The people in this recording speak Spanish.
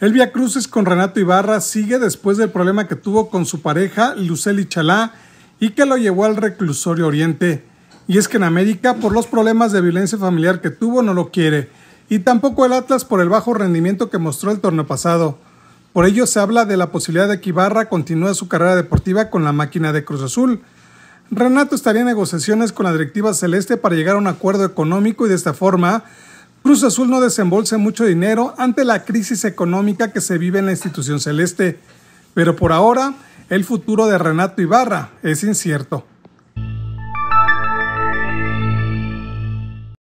El Via Cruces con Renato Ibarra sigue después del problema que tuvo con su pareja Lucely Chalá y que lo llevó al reclusorio Oriente. Y es que en América, por los problemas de violencia familiar que tuvo, no lo quiere. Y tampoco el Atlas por el bajo rendimiento que mostró el torneo pasado. Por ello se habla de la posibilidad de que Ibarra continúe su carrera deportiva con la máquina de Cruz Azul. Renato estaría en negociaciones con la directiva celeste para llegar a un acuerdo económico y de esta forma Cruz Azul no desembolse mucho dinero ante la crisis económica que se vive en la institución celeste, pero por ahora el futuro de Renato Ibarra es incierto.